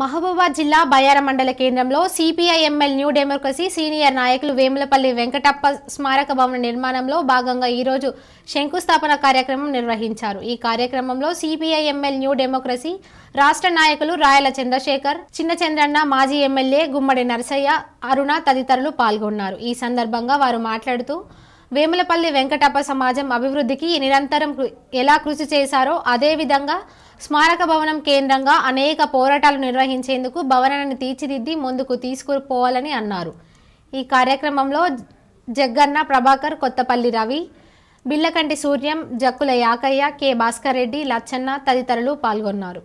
మహబూబాబాద్ జిల్లా బయ్యార మండల కేంద్రంలో సిపిఐఎంఎల్ న్యూ డెమోక్రసీ సీనియర్ నాయకులు వేములపల్లి వెంకటప్ప స్మారక భవన నిర్మాణంలో భాగంగా ఈరోజు శంకుస్థాపన కార్యక్రమం నిర్వహించారు ఈ కార్యక్రమంలో సిపిఐఎంఎల్ న్యూ డెమోక్రసీ రాష్ట్ర నాయకులు రాయల చంద్రశేఖర్ చిన్న చంద్రన్న మాజీ ఎమ్మెల్యే గుమ్మడి నరసయ్య అరుణ తదితరులు పాల్గొన్నారు ఈ సందర్భంగా వారు మాట్లాడుతూ వేములపల్లి వెంకటప్ప సమాజం అభివృద్ధికి నిరంతరం ఎలా కృషి చేశారో అదేవిధంగా స్మారక భవనం కేంద్రంగా అనేక పోరాటాలు నిర్వహించేందుకు భవనాన్ని తీర్చిదిద్ది ముందుకు తీసుకుపోవాలని అన్నారు ఈ కార్యక్రమంలో జగ్గన్న ప్రభాకర్ కొత్తపల్లి రవి బిల్లకంటి సూర్యం జక్కుల యాకయ్య కె భాస్కర్ రెడ్డి లచ్చన్న తదితరులు పాల్గొన్నారు